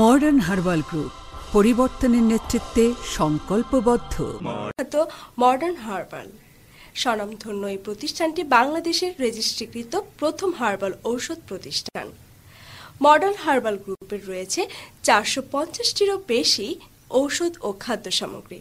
modern herbal group পরিবর্তনের নেতৃত্বে সংকল্পবদ্ধ তো মডার্ন হার্বাল স্বনামধন্য এই প্রতিষ্ঠানটি বাংলাদেশের রেজিস্ট্রিকৃত প্রথম হার্বাল ঔষধ প্রতিষ্ঠান মডার্ন হার্বাল গ্রুপের রয়েছে চারশো পঞ্চাশটিরও বেশি ঔষধ ও খাদ্য সামগ্রী